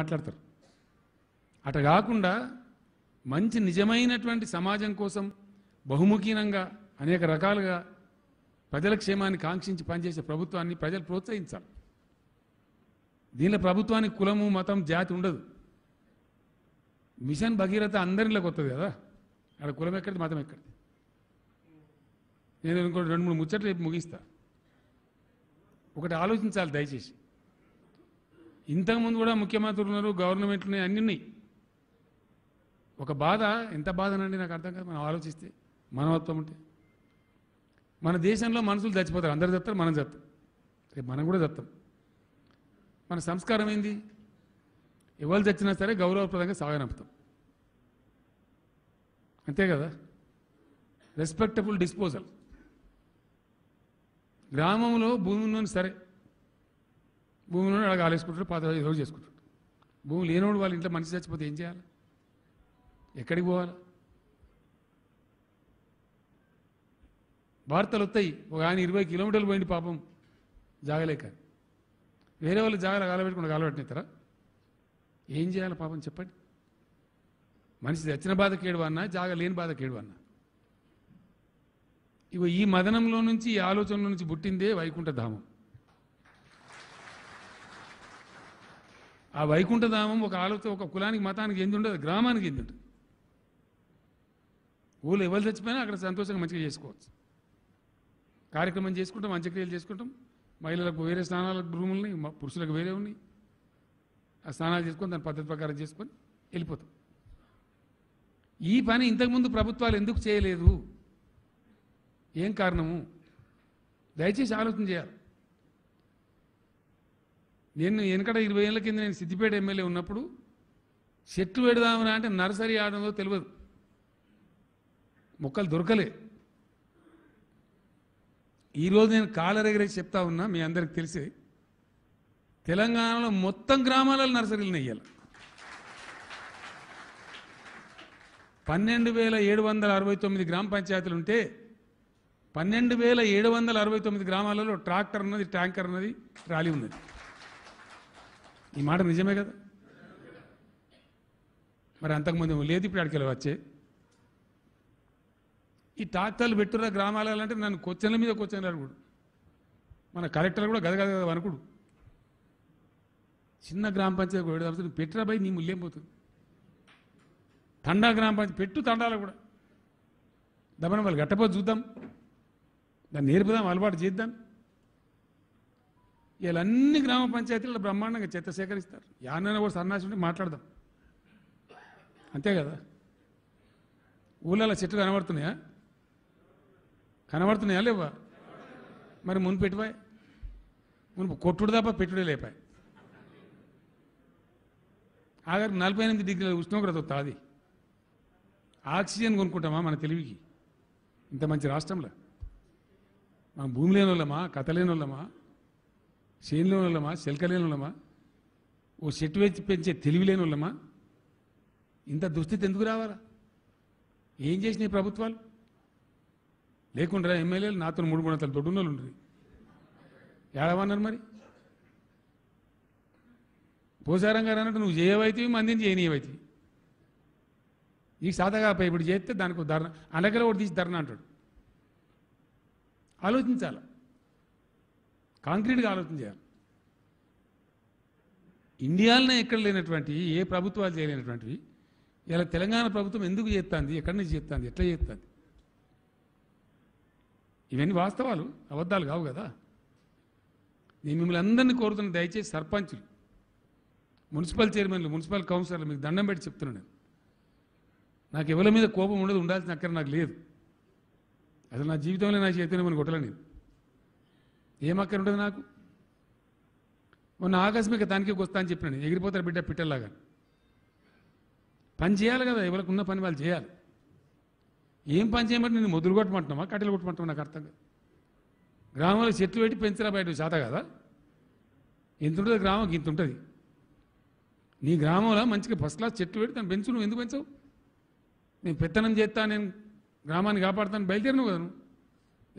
మాట్లాడతారు అట కాకుండా మంచి నిజమైనటువంటి సమాజం కోసం బహుముఖీనంగా అనేక రకాలుగా ప్రజల క్షేమాన్ని కాంక్షించి పనిచేసే ప్రభుత్వాన్ని ప్రజలు ప్రోత్సహించాలి దీనిలో ప్రభుత్వానికి కులము మతం జాతి ఉండదు మిషన్ భగీరథ అందరిలోకి వస్తుంది కదా అక్కడ కులం ఎక్కడిది మతం ఎక్కడిది నేను ఇంకోటి రెండు మూడు ముచ్చట్లు రేపు ముగిస్తా ఒకటి ఆలోచించాలి దయచేసి ఇంతకుముందు కూడా ముఖ్యమంత్రులు ఉన్నారు గవర్నమెంట్లు ఉన్నాయి అన్నీ ఉన్నాయి ఒక బాధ ఎంత బాధనండి నాకు అర్థం కాదు మనం ఆలోచిస్తే మానవత్వం ఉంటే మన దేశంలో మనుషులు చచ్చిపోతారు అందరు చెప్తారు మనం చెప్తాం రేపు మనం కూడా చెప్తాం మన సంస్కారం ఏంది ఎవరు చచ్చినా సరే గౌరవప్రదంగా సాగనంపుతాం అంతే కదా రెస్పెక్టబుల్ డిస్పోజల్ గ్రామంలో భూమి ఉన్నది సరే భూమిలో అలాగ ఆలేసుకుంటాడు పాత రోజు చేసుకుంటారు భూమి లేనోడు వాళ్ళ ఇంట్లో మనిషి చచ్చిపోతే ఏం చేయాలి ఎక్కడికి పోవాలి వార్తలు వస్తాయి ఒక ఆయన ఇరవై కిలోమీటర్లు పోయింది పాపం జాగలేక వేరే వాళ్ళు జాగలు కాలబెట్టుకుంటే కాలబెట్టినారా ఏం చేయాలి పాపం చెప్పండి మనిషి తెచ్చిన బాధ కేడు అన్నా జాగ లేని బాధ కేడు అన్నా ఇగో ఈ మదనంలో నుంచి ఈ ఆలోచనలో నుంచి పుట్టిందే వైకుంఠధామం ఆ వైకుంఠధామం ఒక ఆలోచన ఒక కులానికి మతానికి ఎందు ఉండదు గ్రామానికి ఎందు ఊళ్ళో ఎవరు చచ్చిపోయినా అక్కడ సంతోషంగా మంచిగా చేసుకోవచ్చు కార్యక్రమం చేసుకుంటాం అంత్యక్రియలు చేసుకుంటాం మహిళలకు వేరే స్నానాల రూములని పురుషులకు వేరే ఉన్నాయి ఆ స్నానాలు చేసుకొని దాని పద్ధతి ప్రకారం చేసుకొని వెళ్ళిపోతాం ఈ పని ఇంతకుముందు ప్రభుత్వాలు ఎందుకు చేయలేదు ఏం కారణము దయచేసి ఆలోచన చేయాలి నేను వెనకడ ఇరవై ఏళ్ళ కింద నేను సిద్దిపేట ఎమ్మెల్యే ఉన్నప్పుడు చెట్లు పెడదామని అంటే నర్సరీ ఆడంలో తెలియదు మొక్కలు దొరకలే ఈరోజు నేను దగ్గర చెప్తా ఉన్నా మీ అందరికి తెలిసే తెలంగాణలో మొత్తం గ్రామాలలో నర్సరీలు నెయ్యాలి పన్నెండు వేల ఏడు వందల అరవై తొమ్మిది గ్రామ పంచాయతీలు ఉంటే పన్నెండు వేల ఏడు వందల అరవై తొమ్మిది గ్రామాలలో ట్రాక్టర్ ఉన్నది ట్యాంకర్ ఉన్నది ట్రాలీ ఉన్నది ఈ మాట నిజమే కదా మరి అంతకుముందు లేదు ఇప్పుడు అడికి వచ్చే ఈ టాక్టర్లు పెట్టురా గ్రామాలలో అంటే నన్ను కొచ్చన్ల మీద కొచ్చన్లు అనుకుడు మన కలెక్టర్ కూడా గదగద అనుకుడు చిన్న గ్రామ పంచాయతీ కూడా పెట్టురా పోయి నీ ముళ్ళేం పోతుంది తండా గ్రామ పంచాయతీ పెట్టు తండాలో కూడా దమన వాళ్ళు గట్టపోతే చూద్దాం దాన్ని నేర్పుదాం అలవాటు చేద్దాం ఇలా అన్ని గ్రామ పంచాయతీలు బ్రహ్మాండంగా చెత్త సేకరిస్తారు యానైనా కూడా సన్నాసి ఉంటే మాట్లాడదాం అంతే కదా ఊళ్ళలో చెట్లు కనబడుతున్నాయా కనబడుతున్నాయా లేవా మరి ముందు పెట్టిపోయి మున్పు కొట్టుడు తప్ప పెట్టుడే లేపాయి ఆఖరికి నలభై ఎనిమిది డిగ్రీల ఉష్ణోగ్రత తాది ఆక్సిజన్ కొనుక్కుంటామా మన తెలివికి ఇంత మంచి రాష్ట్రంలో మన భూమి లేని వాళ్ళమా కథ లేని వాళ్ళమా చేనులేని వాళ్ళమా చెలకలేని వాళ్ళమా ఓ చెట్టు వేసి పెంచే తెలివి లేని వాళ్ళమా ఇంత దుస్థితి ఎందుకు రావాలా ఏం చేసినాయి ప్రభుత్వాలు లేకుండా ఎమ్మెల్యేలు నాతో మూడు మూడు వందల దొడ్డున్నోళ్ళు ఉండరు ఏడవన్నారు మరి పోసారం గారు అన్నట్టు నువ్వు చేయవైతే మందిని చేయనీయవైతే నీకు సాధగా ఇప్పుడు చేస్తే దానికి ధర్నా అనగల ఒకటి తీసి ధర్నా అంటాడు ఆలోచించాలి కాంక్రీట్గా ఆలోచన చేయాలి ఇండియాలోనే ఎక్కడ లేనటువంటి ఏ ప్రభుత్వాలు చేయలేనటువంటివి ఇలా తెలంగాణ ప్రభుత్వం ఎందుకు చేస్తుంది ఎక్కడి నుంచి చేస్తుంది ఎట్లా చేస్తుంది ఇవన్నీ వాస్తవాలు అబద్ధాలు కావు కదా నేను మిమ్మల్ని అందరినీ కోరుతున్న దయచేసి సర్పంచులు మున్సిపల్ చైర్మన్లు మున్సిపల్ కౌన్సిలర్లు మీకు దండం పెట్టి చెప్తున్నాను నాకు ఎవరి మీద కోపం ఉండదు ఉండాల్సిన అక్కడ నాకు లేదు అసలు నా జీవితంలో నా చేతిని అని కొట్టలే నేను ఉండదు నాకు మొన్న ఆకస్మిక దానికి వస్తా అని చెప్పినాను ఎగిరిపోతారు బిడ్డ పిట్టల్లాగా పని చేయాలి కదా ఉన్న పని వాళ్ళు చేయాలి ఏం పని చేయమంటే నేను మొదలు కొట్టమంటున్నావా కట్టెలు కొట్టమంటున్నా నాకు అర్థం కాదు గ్రామంలో చెట్లు పెట్టి పెంచరా బయట చేత కదా ఇంత ఉంటుంది గ్రామం ఇంత ఉంటుంది నీ గ్రామంలో మంచిగా ఫస్ట్ క్లాస్ చెట్లు పెట్టి దాన్ని పెంచు నువ్వు ఎందుకు పెంచవు నేను పెత్తనం చేస్తా నేను గ్రామాన్ని కాపాడుతాను బయలుదేరినావు కదా నువ్వు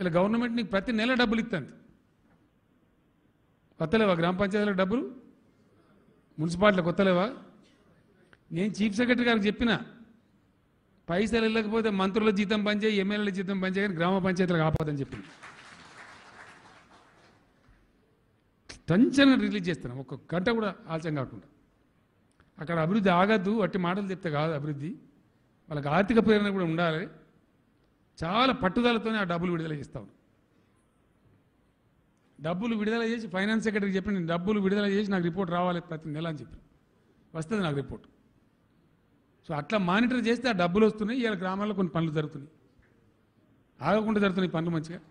ఇలా గవర్నమెంట్ నీకు ప్రతి నెల డబ్బులు ఇస్తాను కొత్తలేవా గ్రామ పంచాయతీలో డబ్బులు మున్సిపాలిటీలు కొత్తలేవా నేను చీఫ్ సెక్రటరీ గారికి చెప్పిన పైసలు వెళ్ళకపోతే మంత్రుల జీతం పనిచేయి ఎమ్మెల్యేల జీతం పనిచేయి కానీ గ్రామ పంచాయతీలకు ఆపదని చెప్పి టెన్షన్ రిలీజ్ చేస్తాను ఒక గంట కూడా ఆలస్యం కాకుండా అక్కడ అభివృద్ధి ఆగద్దు అట్టి మాటలు చెప్తే కాదు అభివృద్ధి వాళ్ళకి ఆర్థిక ప్రేరణ కూడా ఉండాలి చాలా పట్టుదలతోనే ఆ డబ్బులు విడుదల చేస్తా డబ్బులు విడుదల చేసి ఫైనాన్స్ సెక్రటరీకి చెప్పి నేను డబ్బులు విడుదల చేసి నాకు రిపోర్ట్ రావాలి ప్రతి నెల అని చెప్పి వస్తుంది నాకు రిపోర్ట్ సో అట్లా మానిటర్ చేస్తే ఆ డబ్బులు వస్తున్నాయి ఇవాళ గ్రామాల్లో కొన్ని పనులు జరుగుతున్నాయి ఆగకుండా జరుగుతున్నాయి పనులు మంచిగా